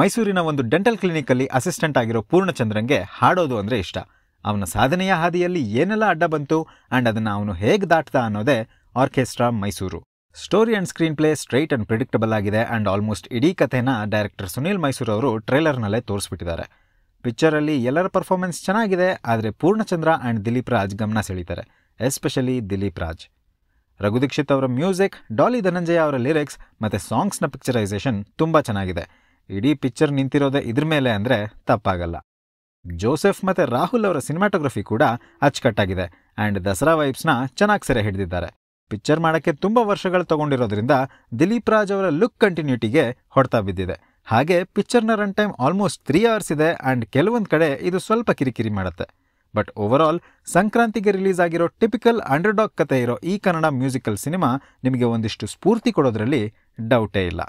ಮೈಸೂರಿನ ಒಂದು ಡೆಂಟಲ್ ಕ್ಲಿನಿಕಲ್ಲಿ ಅಸಿಸ್ಟೆಂಟ್ ಆಗಿರೋ ಪೂರ್ಣಚಂದ್ರನ್ಗೆ ಹಾಡೋದು ಅಂದರೆ ಇಷ್ಟ ಅವನ ಸಾಧನೆಯ ಹಾದಿಯಲ್ಲಿ ಏನೆಲ್ಲ ಅಡ್ಡ ಬಂತು ಆ್ಯಂಡ್ ಅದನ್ನು ಅವನು ಹೇಗೆ ದಾಟ್ದ ಅನ್ನೋದೇ orchestra Mysuru story and screenplay straight and predictable ಆಗಿದೆ ಆ್ಯಂಡ್ ಆಲ್ಮೋಸ್ಟ್ ಇಡೀ ಕಥೆನ ಡೈರೆಕ್ಟರ್ ಸುನೀಲ್ ಮೈಸೂರು ಅವರು ಟ್ರೈಲರ್ನಲ್ಲೇ ತೋರಿಸ್ಬಿಟ್ಟಿದ್ದಾರೆ ಪಿಕ್ಚರಲ್ಲಿ ಎಲ್ಲರ ಪರ್ಫಾರ್ಮೆನ್ಸ್ ಚೆನ್ನಾಗಿದೆ ಆದರೆ ಪೂರ್ಣಚಂದ್ರ ಆ್ಯಂಡ್ ದಿಲೀಪ್ ರಾಜ್ ಗಮನ ಸೆಳೀತಾರೆ ಎಸ್ಪೆಷಲಿ ದಿಲೀಪ್ ರಾಜ್ ರಘು ದೀಕ್ಷಿತ್ ಅವರ ಮ್ಯೂಸಿಕ್ ಡಾಲಿ ಧನಂಜಯ ಅವರ ಲಿರಿಕ್ಸ್ ಮತ್ತು ಸಾಂಗ್ಸ್ನ ಪಿಕ್ಚರೈಸೇಷನ್ ತುಂಬ ಚೆನ್ನಾಗಿದೆ ಇಡೀ ಪಿಕ್ಚರ್ ನಿಂತಿರೋದೇ ಇದ್ರ ಮೇಲೆ ಅಂದರೆ ತಪ್ಪಾಗಲ್ಲ ಜೋಸೆಫ್ ಮತ್ತು ರಾಹುಲ್ ಅವರ ಸಿನಿಮಾಟೋಗ್ರಫಿ ಕೂಡ ಅಚ್ಚುಕಟ್ಟಾಗಿದೆ ಆ್ಯಂಡ್ ದಸರಾ ವೈಬ್ಸ್ನ ಚೆನ್ನಾಗಿ ಸೆರೆ ಹಿಡಿದಿದ್ದಾರೆ ಪಿಕ್ಚರ್ ಮಾಡೋಕ್ಕೆ ತುಂಬ ವರ್ಷಗಳು ತಗೊಂಡಿರೋದ್ರಿಂದ ದಿಲೀಪ್ ರಾಜ್ ಅವರ ಲುಕ್ ಕಂಟಿನ್ಯೂಟಿಗೆ ಹೊಡ್ತಾ ಬಿದ್ದಿದೆ ಹಾಗೆ ಪಿಕ್ಚರ್ನ run time almost three hours ಇದೆ ಆ್ಯಂಡ್ ಕೆಲವೊಂದು ಕಡೆ ಇದು ಸ್ವಲ್ಪ ಕಿರಿಕಿರಿ ಮಾಡುತ್ತೆ ಬಟ್ ಓವರ್ ಆಲ್ ಸಂಕ್ರಾಂತಿಗೆ ರಿಲೀಸ್ ಆಗಿರೋ ಟಿಪಿಕಲ್ ಅಂಡರ್ಡಾಗ್ ಕತೆ ಇರೋ ಈ ಕನ್ನಡ ಮ್ಯೂಸಿಕಲ್ ಸಿನಿಮಾ ನಿಮಗೆ ಒಂದಿಷ್ಟು ಸ್ಫೂರ್ತಿ ಕೊಡೋದ್ರಲ್ಲಿ ಡೌಟೇ ಇಲ್ಲ